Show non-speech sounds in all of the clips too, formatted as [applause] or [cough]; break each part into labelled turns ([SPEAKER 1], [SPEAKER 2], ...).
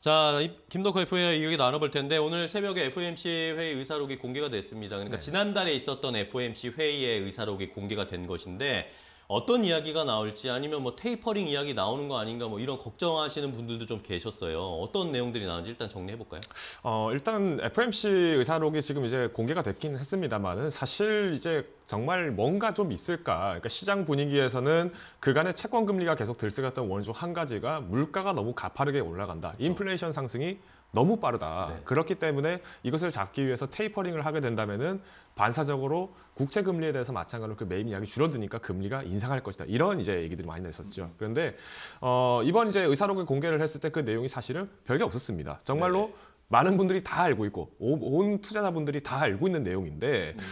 [SPEAKER 1] 자, 김덕호 FA와 이야기 나눠볼 텐데 오늘 새벽에 FOMC 회의 의사록이 공개가 됐습니다. 그러니까 네. 지난달에 있었던 FOMC 회의의 의사록이 공개가 된 것인데 어떤 이야기가 나올지 아니면 뭐 테이퍼링 이야기 나오는 거 아닌가 뭐 이런 걱정하시는 분들도 좀 계셨어요. 어떤 내용들이 나왔는지 일단 정리해 볼까요? 어, 일단 FMC 의사록이 지금 이제 공개가 됐긴 했습니다만은 사실 이제 정말 뭔가 좀 있을까? 그러니까 시장 분위기에서는 그간의 채권 금리가 계속 들썩였던 원인 중 한 가지가 물가가 너무 가파르게 올라간다. 그렇죠. 인플레이션 상승이 너무 빠르다. 네. 그렇기 때문에 이것을 잡기 위해서 테이퍼링을 하게 된다면은 반사적으로 국채 금리에 대해서 마찬가지로 그 매입량이 줄어드니까 금리가 인상할 것이다. 이런 이제 얘기들이 많이 나있었죠 그런데 어, 이번 이제 의사록을 공개를 했을 때 그 내용이 사실은 별게 없었습니다. 정말로 네 많은 분들이 다 알고 있고 온 투자자분들이 다 알고 있는 내용인데 음.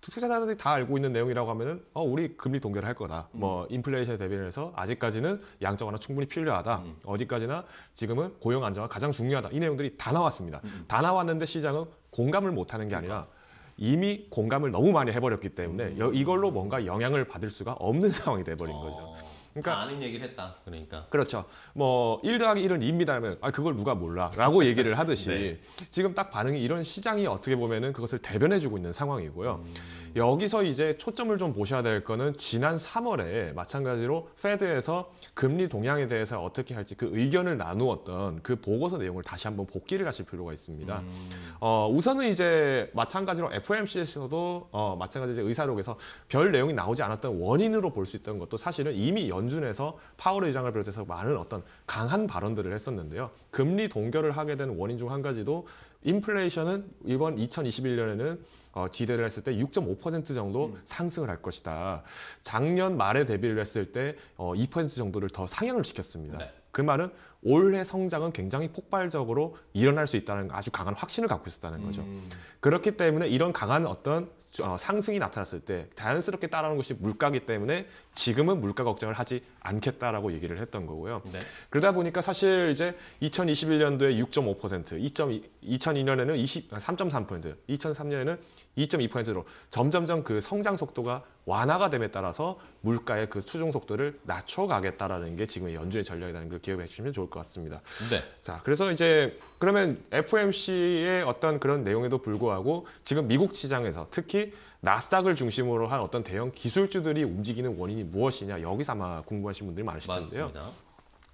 [SPEAKER 1] 투자자들이 다 알고 있는 내용이라고 하면은 어 우리 금리 동결할 거다. 음. 뭐 인플레이션에 대비를 해서 아직까지는 양적 완화 충분히 필요하다. 음. 어디까지나 지금은 고용 안정화 가장 중요하다. 이 내용들이 다 나왔습니다. 음. 음. 다 나왔는데 시장은 공감을 못 하는 게 아니라 그러니까. 이미 공감을 너무 많이 해버렸기 때문에 음. 여, 이걸로 뭔가 영향을 받을 수가 없는 [laughs] 상황이 돼버린 거죠. 어. 그러니까 아는 얘기를 했다. 그러니까. 그렇죠. 뭐1 더하기 1은 2입니다 하면 아 그걸 누가 몰라라고 [laughs] 얘기를 하듯이 네. 지금 딱 반응이 이런 시장이 어떻게 보면은 그것을 대변해 주고 있는 상황이고요. 음. 여기서 이제 초점을 좀 보셔야 될 거는 지난 3월에 마찬가지로 페드에서 금리 동향에 대해서 어떻게 할지 그 의견을 나누었던 그 보고서 내용을 다시 한번 복기를 하실 필요가 있습니다. 음. 어, 우선은 이제 마찬가지로 FOMC에서도 어, 마찬가지 로 의사록에서 별 내용이 나오지 않았던 원인으로 볼 수 있던 것도 사실은 이미 연준에서 파월 의장을 비롯해서 많은 어떤 강한 발언들을 했었는데요. 금리 동결을 하게 된 원인 중 한 가지도 인플레이션은 이번 2021년에는 어, 기대를 했을 때 6.5% 정도 음. 상승을 할 것이다. 작년 말에 대비를 했을 때 어, 2% 정도를 더 상향을 시켰습니다. 네. 그 말은 올해 성장은 굉장히 폭발적으로 일어날 수 있다는 아주 강한 확신을 갖고 있었다는 거죠. 음. 그렇기 때문에 이런 강한 어떤 어, 상승이 나타났을 때 자연스럽게 따라오는 것이 물가기 때문에 지금은 물가 걱정을 하지 않겠다라고 얘기를 했던 거고요. 네. 그러다 보니까 사실 이제 2021년도에 6.5%, 2.2, 2002년에는 20, 3.3%, 2003년에는 2.2%로 점점점 그 성장 속도가 완화가 됨에 따라서 물가의 그수중 속도를 낮춰가겠다라는 게 지금의 연준의 전략이라는 걸 기억해 주시면 좋을 것 같습니다. 네. 자, 그래서 이제 그러면 FOMC의 어떤 그런 내용에도 불구하고 지금 미국 시장에서 특히 나스닥을 중심으로 한 어떤 대형 기술주들이 움직이는 원인이 무엇이냐 여기서 아마 궁금하신 분들이 많으실 텐데요. 맞습니다.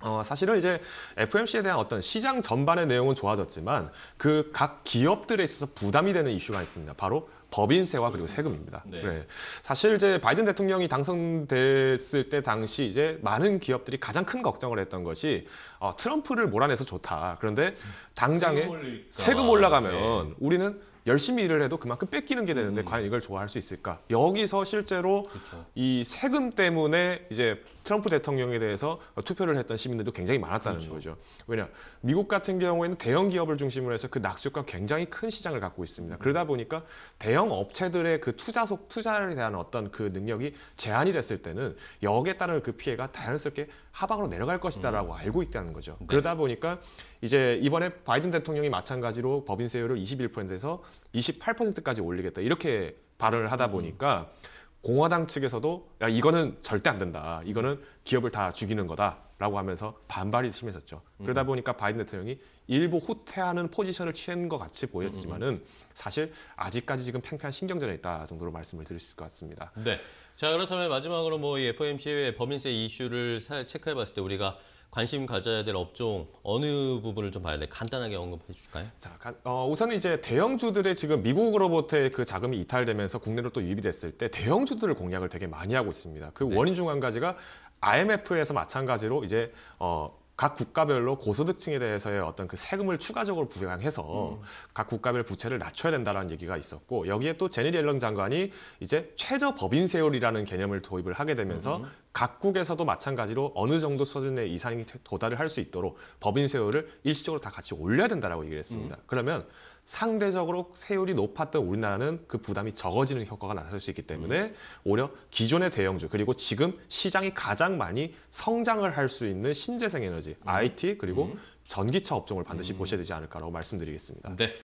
[SPEAKER 1] 어, 사실은 이제 FMC에 o 대한 어떤 시장 전반의 내용은 좋아졌지만 그 각 기업들에 있어서 부담이 되는 이슈가 있습니다. 바로 법인세와 그리고 세금입니다. 네. 네. 사실 이제 바이든 대통령이 당선됐을 때 당시 이제 많은 기업들이 가장 큰 걱정을 했던 것이 어, 트럼프를 몰아내서 좋다. 그런데 당장에 세금, 세금 올라가면 네. 우리는 열심히 일을 해도 그만큼 뺏기는 게 되는데 음. 과연 이걸 좋아할 수 있을까? 여기서 실제로 그쵸. 그렇죠. 이 세금 때문에 이제 트럼프 대통령에 대해서 투표를 했던 시민들도 굉장히 많았다는 그렇죠. 거죠. 왜냐 미국 같은 경우에는 대형 기업을 중심으로 해서 그낙수가 굉장히 큰 시장을 갖고 있습니다. 그러다 보니까 대형 업체들의 그 투자 속 투자에 대한 어떤 그 능력이 제한이 됐을 때는 역에 따른 그 피해가 자연스럽게 하방으로 내려갈 것이다라고 음. 알고 있다는 거죠. 네. 그러다 보니까 이제 이번에 바이든 대통령이 마찬가지로 법인세율을 21%에서 28%까지 올리겠다 이렇게 발언을 하다 음. 보니까 음. 공화당 측에서도 야 이거는 절대 안 된다. 이거는 기업을 다 죽이는 거다라고 하면서 반발이 심해졌죠. 그러다 음. 보니까 바이든 대통령이 일부 후퇴하는 포지션을 취한 것 같이 보였지만은 음, 음, 사실 아직까지 지금 팽팽한 신경전에 있다 정도로 말씀을 드릴 수 있을 것 같습니다. 네. 자 그렇다면 마지막으로 뭐 FOMC의 법인세 이슈를 체크해봤을 때 우리가 관심 가져야 될 업종 어느 부분을 좀 봐야 돼? 간단하게 언급해 주실까요? 자, 어, 우선은 이제 대형주들의 지금 미국으로부터의 그 자금이 이탈되면서 국내로 또 유입이 됐을 때 대형주들을 공략을 되게 많이 하고 있습니다. 그 네. 원인 중 한 가지가 IMF에서 마찬가지로 이제 어, 각 국가별로 고소득층에 대해서의 어떤 그 세금을 추가적으로 부양해서 음. 각 국가별 부채를 낮춰야 된다라는 얘기가 있었고 여기에 또 제니 옐런 장관이 이제 최저 법인세율이라는 개념을 도입을 하게 되면서 음. 각국에서도 마찬가지로 어느 정도 수준의 이상이 도달을 할 수 있도록 법인 세율을 일시적으로 다 같이 올려야 된다라고 얘기를 했습니다. 음. 그러면 상대적으로 세율이 높았던 우리나라는 그 부담이 적어지는 효과가 나타날 수 있기 때문에 음. 오히려 기존의 대형주 그리고 지금 시장이 가장 많이 성장을 할 수 있는 신재생 에너지, 음. IT 그리고 음. 전기차 업종을 반드시 음. 보셔야 되지 않을까라고 말씀드리겠습니다. 네.